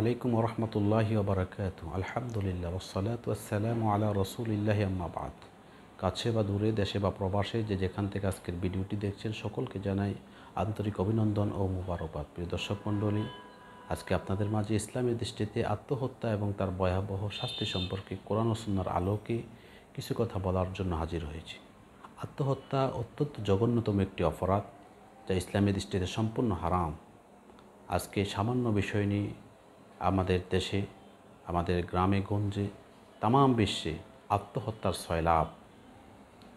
আলাইকুম রহমতুল্লাহ বারাকাত আলহামদুলিল্লাহ ওসালাত ওসালাম আলা রসুলিল্লাহ আম্মাবাদ কাছে বা দূরে দেশে বা প্রবাসে যে যেখান থেকে আজকের ভিডিওটি দেখছেন সকলকে জানাই আন্তরিক অভিনন্দন ও মুবারকবাদ প্রিয় দর্শক মণ্ডলী আজকে আপনাদের মাঝে ইসলামী দৃষ্টিতে আত্মহত্যা এবং তার ভয়াবহ শাস্তি সম্পর্কে কোরআন সুন্নার আলোকে কিছু কথা বলার জন্য হাজির হয়েছি আত্মহত্যা অত্যন্ত জঘন্যতম একটি অপরাধ যা ইসলামী দৃষ্টিতে সম্পূর্ণ হারাম আজকে সামান্য বিষয় নিয়ে আমাদের দেশে আমাদের গ্রামে গঞ্জে তাম বিশ্বে আত্মহত্যার সয়লাভ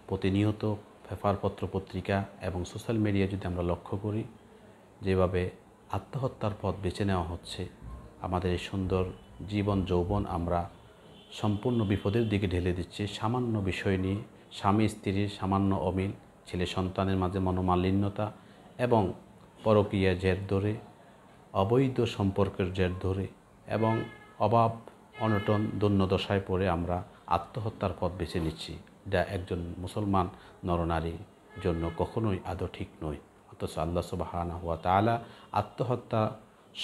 প্রতিনিয়ত ফেফারপত্র পত্রিকা এবং সোশ্যাল মিডিয়া যদি আমরা লক্ষ্য করি যেভাবে আত্মহত্যার পথ বেছে নেওয়া হচ্ছে আমাদের এই সুন্দর জীবন যৌবন আমরা সম্পূর্ণ বিপদের দিকে ঢেলে দিচ্ছি সামান্য বিষয় নিয়ে স্বামী স্ত্রীর সামান্য অমিল ছেলে সন্তানের মাঝে মনোমালিন্যতা এবং পরকীয়া জের ধরে অবৈধ সম্পর্কের জের ধরে এবং অভাব অনটন দৈন্যদশায় পড়ে আমরা আত্মহত্যার পথ বেছে নিচ্ছি যা একজন মুসলমান নরনারীর জন্য কখনোই আদৌ ঠিক নয় অথচ আল্লা সুবাহানা হুয়া তালা আত্মহত্যা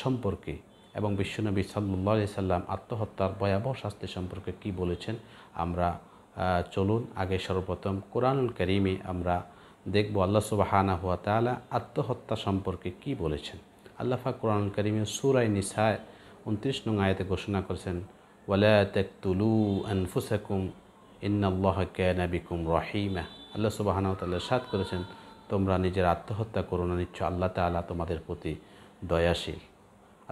সম্পর্কে এবং বিশ্বনবী সাল্লাহ সাল্লাম আত্মহত্যার ভয়াবহ শাস্তি সম্পর্কে কি বলেছেন আমরা চলুন আগে সর্বপ্রথম কোরআনুল করিমে আমরা দেখব আল্লা সুবাহানা হুয়া তালা আত্মহত্যা সম্পর্কে কি বলেছেন আল্লাফা কোরআন করিমে সুরাই নিসায় উনত্রিশ নং আয়াতে ঘোষণা করেছেন ওয়ালা তুলু আনফুসাকুম ইন্নাল্লাহ ক্যানাবিকুম রহিমা আল্লাহ সুবাহানা তাল্লাহ সাদ করেছেন তোমরা নিজের আত্মহত্যা করো না নিচ্ছ আল্লাহ তালা তোমাদের প্রতি দয়াশীল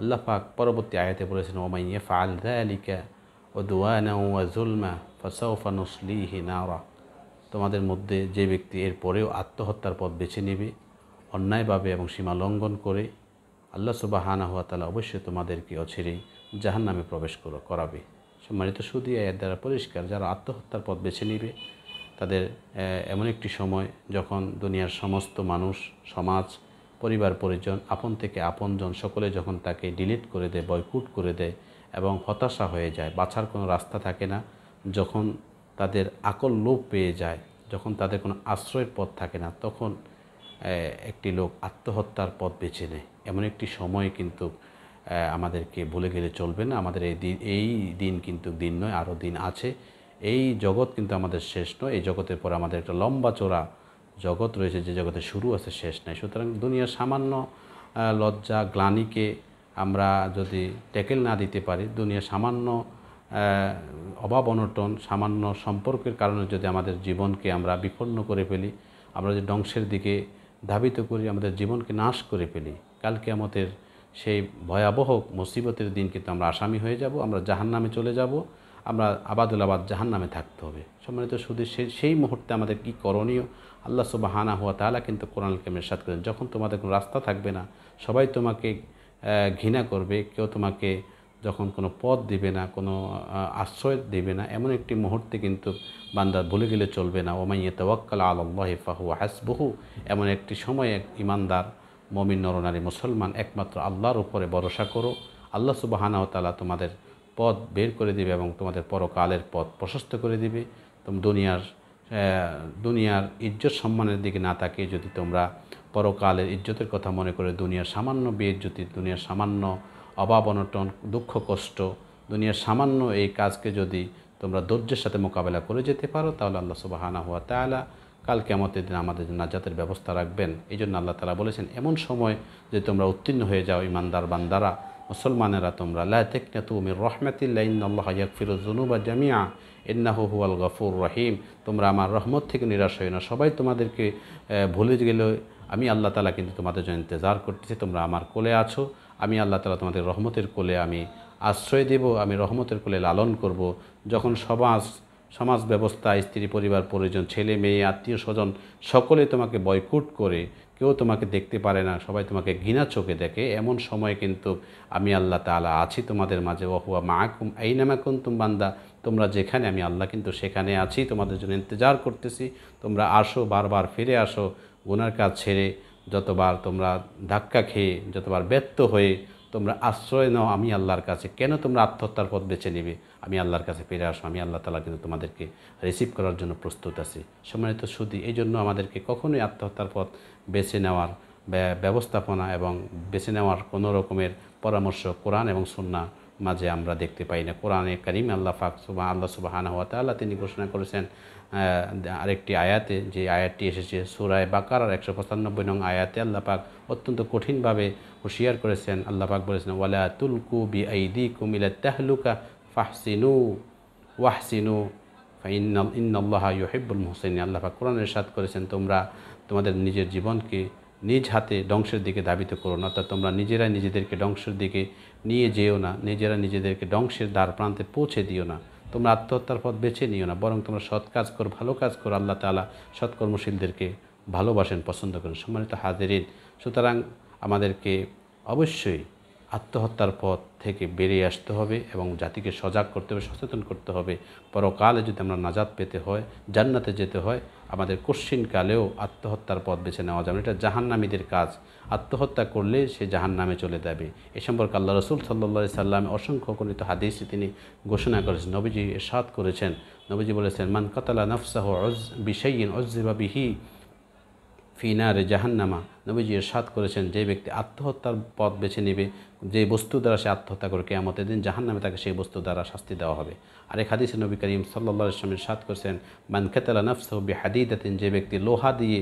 আল্লাহ পাক পরবর্তী আয়াতে বলেছেন ওমাইয়ে আলদা আলিকা ও দুয়ানা ওয়া জুলমা ফসাউফা নসলিহি নাওরা তোমাদের মধ্যে যে ব্যক্তি এর পরেও আত্মহত্যার পথ বেছে নেবে অন্যায়ভাবে এবং সীমা লঙ্ঘন করে আল্লাহ সুবাহানা হওয়া তালা অবশ্যই তোমাদেরকে অচিরেই জাহান নামে প্রবেশ করো করাবে সম্মানিত সুদী এর দ্বারা পরিষ্কার যারা আত্মহত্যার পথ বেছে নিবে তাদের এমন একটি সময় যখন দুনিয়ার সমস্ত মানুষ সমাজ পরিবার পরিজন আপন থেকে আপনজন সকলে যখন তাকে ডিলিট করে দেয় বয়কুট করে দেয় এবং হতাশা হয়ে যায় বাছার কোনো রাস্তা থাকে না যখন তাদের আকল লোভ পেয়ে যায় যখন তাদের কোনো আশ্রয়ের পথ থাকে না তখন একটি লোক আত্মহত্যার পথ বেছে নেয় এমন একটি সময় কিন্তু আমাদেরকে ভুলে গেলে চলবে না আমাদের এই দিন এই দিন কিন্তু দিন নয় আরও দিন আছে এই জগৎ কিন্তু আমাদের শেষ নয় এই জগতের পর আমাদের একটা লম্বা চোরা জগৎ রয়েছে যে জগতে শুরু আছে শেষ নাই সুতরাং দুনিয়ার সামান্য লজ্জা গ্লানিকে আমরা যদি ট্যাকেল না দিতে পারি দুনিয়ার সামান্য অভাব অনটন সামান্য সম্পর্কের কারণে যদি আমাদের জীবনকে আমরা বিপন্ন করে ফেলি আমরা যদি ধ্বংসের দিকে ধাবিত করি আমাদের জীবনকে নাশ করে ফেলি কালকে আমাদের সেই ভয়াবহ মুসিবতের দিন কিন্তু আমরা আসামি হয়ে যাব আমরা জাহান নামে চলে যাব আমরা আবাদুল আবাদ জাহান নামে থাকতে হবে সম্মানিত শুধু সেই সেই মুহূর্তে আমাদের কি করণীয় আল্লাহ হানা হওয়া তাহলে কিন্তু কোরআনকে মেরসাদ করেন যখন তোমাদের কোনো রাস্তা থাকবে না সবাই তোমাকে ঘৃণা করবে কেউ তোমাকে যখন কোনো পদ দিবে না কোনো আশ্রয় দেবে না এমন একটি মুহূর্তে কিন্তু বান্দা ভুলে গেলে চলবে না ওমাইয়ে তওয়াক্কাল আল্লাহ ফাহু হাসবহু এমন একটি সময়ে ইমানদার মমিন নরনারী মুসলমান একমাত্র আল্লাহর উপরে ভরসা করো আল্লাহ সুবাহানাও তালা তোমাদের পদ বের করে দিবে এবং তোমাদের পরকালের পদ প্রশস্ত করে দিবে তুমি দুনিয়ার দুনিয়ার ইজ্জত সম্মানের দিকে না তাকিয়ে যদি তোমরা পরকালের ইজ্জতের কথা মনে করে দুনিয়ার সামান্য যদি দুনিয়ার সামান্য অভাব অনটন দুঃখ কষ্ট দুনিয়ার সামান্য এই কাজকে যদি তোমরা ধৈর্যের সাথে মোকাবেলা করে যেতে পারো তাহলে আল্লাহ সুবাহানা হওয়া তালা কাল কেমতের দিন আমাদের নাজাতের ব্যবস্থা রাখবেন এই জন্য আল্লাহ তালা বলেছেন এমন সময় যে তোমরা উত্তীর্ণ হয়ে যাও ইমানদার বান্দারা মুসলমানেরা তোমরা লাতেকনা তুমির রহমাতিল্লা ইন্নআল্লাহ বা জামিয়া ইন্নাহু হুয়াল গফুর রহিম তোমরা আমার রহমত থেকে নিরাশ হয়ে না সবাই তোমাদেরকে ভুলে গেলেও আমি আল্লাহ তালা কিন্তু তোমাদের জন্য ইন্তজার করতেছি তোমরা আমার কোলে আছো আমি আল্লাহ তালা তোমাদের রহমতের কোলে আমি আশ্রয় দেব আমি রহমতের কোলে লালন করব যখন সমাজ সমাজ ব্যবস্থা স্ত্রী পরিবার পরিজন ছেলে মেয়ে আত্মীয় স্বজন সকলে তোমাকে বয়কুট করে কেউ তোমাকে দেখতে পারে না সবাই তোমাকে ঘৃণা চোখে দেখে এমন সময় কিন্তু আমি আল্লাহ তালা আছি তোমাদের মাঝে ওহুয়া মাহকুম এই নামাকুম বান্দা তোমরা যেখানে আমি আল্লাহ কিন্তু সেখানে আছি তোমাদের জন্য ইন্তজার করতেছি তোমরা আসো বারবার ফিরে আসো ওনার কাজ ছেড়ে যতবার তোমরা ধাক্কা খেয়ে যতবার ব্যর্থ হয়ে তোমরা আশ্রয় নাও আমি আল্লাহর কাছে কেন তোমরা আত্মহত্যার পথ বেছে নেবে আমি আল্লাহর কাছে ফিরে আসো আমি আল্লাহ তালা কিন্তু তোমাদেরকে রিসিভ করার জন্য প্রস্তুত আছি সম্মানিত সুদী এই জন্য আমাদেরকে কখনোই আত্মহত্যার পথ বেছে নেওয়ার ব্যবস্থাপনা এবং বেছে নেওয়ার কোনো রকমের পরামর্শ কোরআন এবং সন্না মাঝে আমরা দেখতে পাই না কোরআনে করিম আল্লাহ ফাক সুবাহ আল্লাহ হানা হাত আল্লাহ তিনি ঘোষণা করেছেন আরেকটি আয়াতে যে আয়াতটি এসেছে সুরায় বাকার আর একশো পঁচানব্বই নং আয়াতে আল্লাপাক অত্যন্ত কঠিনভাবে হুঁশিয়ার করেছেন আল্লাপাক বলেছেন ওয়ালা তুলকু বি আইদি কুমিলা তাহলুকা ফাহসিনু ওয়াহসিনু ইন্নআল্লাহ ইহেবুল হোসেন আল্লাহাক কোরআন এরশাদ করেছেন তোমরা তোমাদের নিজের জীবনকে নিজ হাতে ধ্বংসের দিকে ধাবিত করো না অর্থাৎ তোমরা নিজেরাই নিজেদেরকে ধ্বংসের দিকে নিয়ে যেও না নিজেরা নিজেদেরকে ধ্বংসের দ্বার প্রান্তে পৌঁছে দিও না তোমরা আত্মহত্যার পথ বেছে নিও না বরং তোমরা সৎ কাজ করো ভালো কাজ করো আল্লাহ তালা সৎকর্মশীলদেরকে ভালোবাসেন পছন্দ করেন সম্মানিত হাজেরিন সুতরাং আমাদেরকে অবশ্যই আত্মহত্যার পথ থেকে বেরিয়ে আসতে হবে এবং জাতিকে সজাগ করতে হবে সচেতন করতে হবে পরকালে যদি আমরা নাজাদ পেতে হয় জান্নাতে যেতে হয় আমাদের কশ্চিনকালেও আত্মহত্যার পথ বেছে নেওয়া যাবে এটা জাহান্নামীদের কাজ আত্মহত্যা করলে সে জাহান নামে চলে যাবে এ সম্পর্কে আল্লাহ রসুল সাল্লা সাল্লামে অসংখ্য গণিত হাদিসে তিনি ঘোষণা করেছেন নবীজি এর এরশাদ করেছেন নবীজি বলেছেন মান কাতালা নফসাহ অজ অজিবা বিহি ফিনারে জাহান্নামা নবীজি এরশাদ করেছেন যে ব্যক্তি আত্মহত্যার পথ বেছে নেবে যে বস্তু দ্বারা সে আত্মহত্যা করে কেয়ামতের দিন জাহান্নামে তাকে সেই বস্তু দ্বারা শাস্তি দেওয়া হবে আর এক হাদিসে নবী করিম সাল্লা ইসলামের এরশাদ করেছেন মানকেতালা নফসহবি হাদিদাতিন যে ব্যক্তি লোহা দিয়ে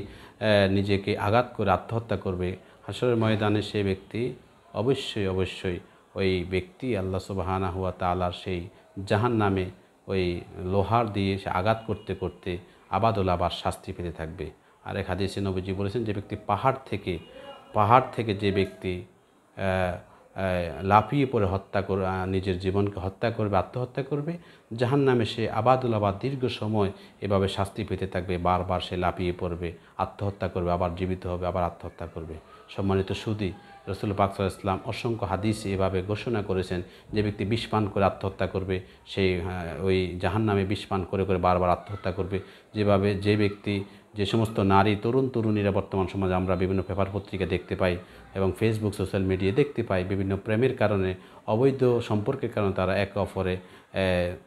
নিজেকে আঘাত করে আত্মহত্যা করবে হাসরের ময়দানে সেই ব্যক্তি অবশ্যই অবশ্যই ওই ব্যক্তি আল্লাহ সুবাহানা হুয়া তালার সেই জাহান নামে ওই লোহার দিয়ে সে আঘাত করতে করতে ওলা আবার শাস্তি পেতে থাকবে আর এক হাদিসে নবীজি বলেছেন যে ব্যক্তি পাহাড় থেকে পাহাড় থেকে যে ব্যক্তি লাফিয়ে পড়ে হত্যা করে নিজের জীবনকে হত্যা করবে আত্মহত্যা করবে জাহান নামে সে আবাদুল আবাদ দীর্ঘ সময় এভাবে শাস্তি পেতে থাকবে বারবার সে লাফিয়ে পড়বে আত্মহত্যা করবে আবার জীবিত হবে আবার আত্মহত্যা করবে সম্মানিত সুদী রসুল পাক ইসলাম অসংখ্য হাদিস এভাবে ঘোষণা করেছেন যে ব্যক্তি বিষ পান করে আত্মহত্যা করবে সেই হ্যাঁ, ওই জাহান নামে বিষ পান করে করে বারবার আত্মহত্যা করবে যেভাবে যে ব্যক্তি যে সমস্ত নারী তরুণ তরুণীরা বর্তমান সমাজে আমরা বিভিন্ন পেপার পত্রিকা দেখতে পাই এবং ফেসবুক সোশ্যাল মিডিয়ায় দেখতে পাই বিভিন্ন প্রেমের কারণে অবৈধ সম্পর্কের কারণে তারা একে অপরে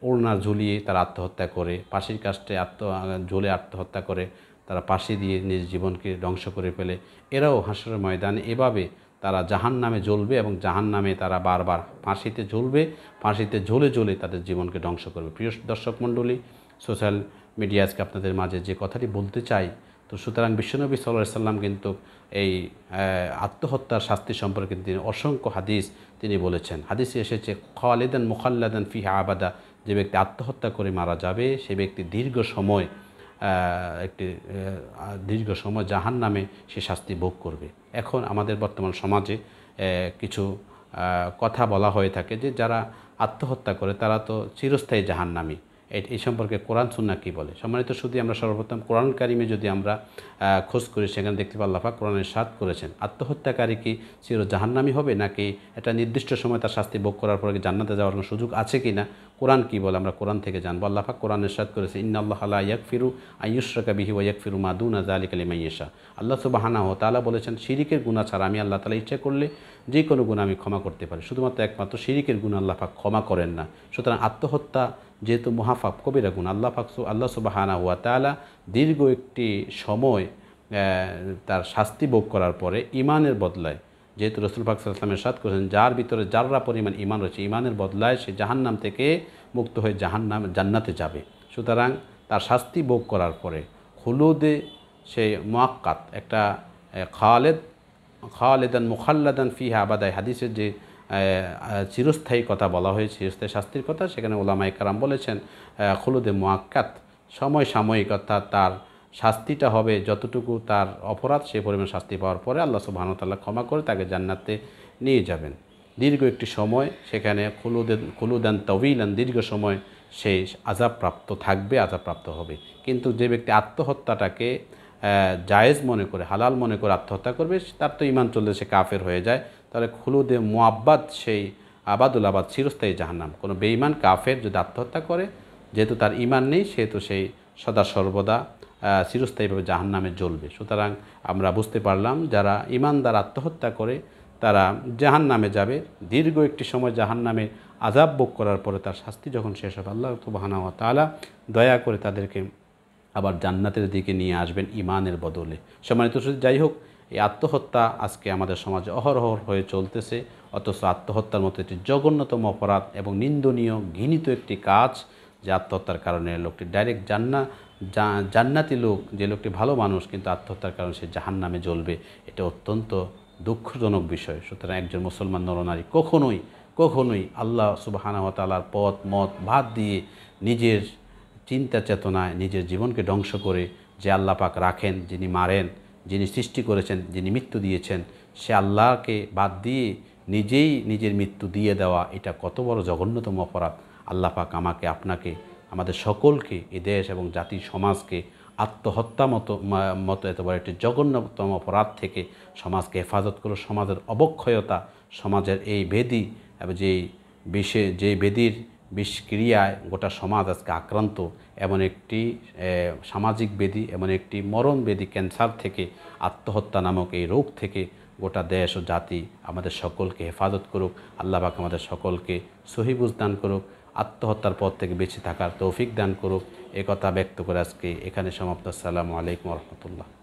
ওড়না ঝুলিয়ে তারা আত্মহত্যা করে পাশের কাস্টে আত্ম ঝুলে আত্মহত্যা করে তারা পাশে দিয়ে নিজ জীবনকে ধ্বংস করে ফেলে এরাও হাসরের ময়দানে এভাবে তারা জাহান নামে জ্বলবে এবং জাহান নামে তারা বারবার ফাঁসিতে ঝুলবে ফাঁসিতে ঝুলে ঝুলে তাদের জীবনকে ধ্বংস করবে প্রিয় দর্শক মণ্ডলী সোশ্যাল মিডিয়া আজকে আপনাদের মাঝে যে কথাটি বলতে চাই তো সুতরাং বিশ্বনবী সাল্লাহ সাল্লাম কিন্তু এই আত্মহত্যার শাস্তি সম্পর্কে তিনি অসংখ্য হাদিস তিনি বলেছেন হাদিসে এসেছে খালেদান মুখাল্লাদান ফিহা আবাদা যে ব্যক্তি আত্মহত্যা করে মারা যাবে সে ব্যক্তি দীর্ঘ সময় একটি দীর্ঘ সময় জাহান নামে সে শাস্তি ভোগ করবে এখন আমাদের বর্তমান সমাজে কিছু কথা বলা হয়ে থাকে যে যারা আত্মহত্যা করে তারা তো চিরস্থায়ী জাহান্নামী এই সম্পর্কে কোরআন সুন্না কী বলে সম্মানিত শুধু আমরা সর্বপ্রথম কোরআন কারিমে যদি আমরা খোঁজ করি সেখানে দেখতে পাই লাফা কোরআনের স্বাদ করেছেন আত্মহত্যাকারী কি চির জাহান্নামি হবে নাকি একটা নির্দিষ্ট সময় তার শাস্তি ভোগ করার পরে জান্নাতে যাওয়ার কোনো সুযোগ আছে কি না কোরআন কী বলে আমরা কোরআন থেকে জানবো আল্লাহা কোরআনের সাদ করেছে ইন্না আল্লাহ আলা ফিরু আয়ুশ্রকা বিহি ও মাদু মাদুন আজ আলী কালিমাইয়েশা আল্লাহ সুবাহানা হো তালা বলেছেন শিরিকের গুণা ছাড়া আমি আল্লাহ তালা ইচ্ছা করলে যে কোনো গুণ আমি ক্ষমা করতে পারি শুধুমাত্র একমাত্র শিরিকের গুণ আল্লাহ ক্ষমা করেন না সুতরাং আত্মহত্যা যেহেতু মহাফাপ কবিরা গুণ আল্লাহ ফাকসু আল্লাহ সুবাহানা হুয়া তালা দীর্ঘ একটি সময় তার শাস্তি ভোগ করার পরে ইমানের বদলায় যেহেতু রসুল পাক সাল্লামের সাদ করেছেন যার ভিতরে যাররা পরিমাণ ইমান রয়েছে ইমানের বদলায় সে জাহান্নাম থেকে মুক্ত হয়ে জাহান্নাম জান্নাতে যাবে সুতরাং তার শাস্তি ভোগ করার পরে হলুদে সে মোয়াক্কাত একটা খালেদ খালেদান মুখাল্লাদান ফিহা আবাদায় হাদিসের যে চিরস্থায়ী কথা বলা হয়েছে চিরস্থায়ী শাস্তির কথা সেখানে ওলামা একরাম বলেছেন খুলুদে মোয়াক্কাত সময় সাময়িক অর্থাৎ তার শাস্তিটা হবে যতটুকু তার অপরাধ সে পরিমাণ শাস্তি পাওয়ার পরে আল্লাহ সুবাহানুতাল্লাহ ক্ষমা করে তাকে জান্নাতে নিয়ে যাবেন দীর্ঘ একটি সময় সেখানে খুলুদেন খুলুদান তবিলান দীর্ঘ সময় সে আজাবপ্রাপ্ত থাকবে আজাবপ্রাপ্ত হবে কিন্তু যে ব্যক্তি আত্মহত্যাটাকে জায়েজ মনে করে হালাল মনে করে আত্মহত্যা করবে তার তো ইমান চললে সে কাফের হয়ে যায় তাহলে খুলুদে মোয়াব্বাদ সেই আবাদুল আবাদ চিরস্থায়ী জাহান্নাম কোনো বেঈমান কাফের যদি আত্মহত্যা করে যেহেতু তার ইমান নেই সেহেতু সেই সদা সর্বদা চিরস্থায়ীভাবে জাহান্নামে জ্বলবে সুতরাং আমরা বুঝতে পারলাম যারা ইমানদার আত্মহত্যা করে তারা জাহান নামে যাবে দীর্ঘ একটি সময় জাহান নামে আজাব ভোগ করার পরে তার শাস্তি যখন শেষ হবে আল্লাহ তুবাহানা তালা দয়া করে তাদেরকে আবার জান্নাতের দিকে নিয়ে আসবেন ইমানের বদলে সম্মানিত যাই হোক এই আত্মহত্যা আজকে আমাদের সমাজে অহরহ হয়ে চলতেছে অথচ আত্মহত্যার মতো একটি জঘন্যতম অপরাধ এবং নিন্দনীয় ঘৃণিত একটি কাজ যে আত্মহত্যার কারণে লোকটি ডাইরেক্ট জান্না জান্নাতি লোক যে লোকটি ভালো মানুষ কিন্তু আত্মহত্যার কারণে সে জাহান নামে জ্বলবে এটা অত্যন্ত দুঃখজনক বিষয় সুতরাং একজন মুসলমান নরনারী কখনোই কখনোই আল্লাহ সুবাহানাহতালার পথ মত ভাত দিয়ে নিজের চিন্তা চেতনায় নিজের জীবনকে ধ্বংস করে যে আল্লাপাক রাখেন যিনি মারেন যিনি সৃষ্টি করেছেন যিনি মৃত্যু দিয়েছেন সে আল্লাহকে বাদ দিয়ে নিজেই নিজের মৃত্যু দিয়ে দেওয়া এটা কত বড় জঘন্যতম অপরাধ আল্লাপাক আমাকে আপনাকে আমাদের সকলকে এ দেশ এবং জাতি সমাজকে আত্মহত্যা মতো মতো এত বড় একটি জঘন্যতম অপরাধ থেকে সমাজকে হেফাজত করো সমাজের অবক্ষয়তা সমাজের এই বেদি এবং যেই বিষে যে বেদির বিষক্রিয়ায় গোটা সমাজ আজকে আক্রান্ত এমন একটি সামাজিক বেদি এমন একটি মরণ বেদি ক্যান্সার থেকে আত্মহত্যা নামক এই রোগ থেকে গোটা দেশ ও জাতি আমাদের সকলকে হেফাজত করুক আল্লাহবাক আমাদের সকলকে সহিবুজ দান করুক আত্মহত্যার পথ থেকে বেঁচে থাকার তৌফিক দান করুক একথা ব্যক্ত করে আজকে এখানে সমাপ্ত আসসালামু আলাইকুম রহমতুল্লাহ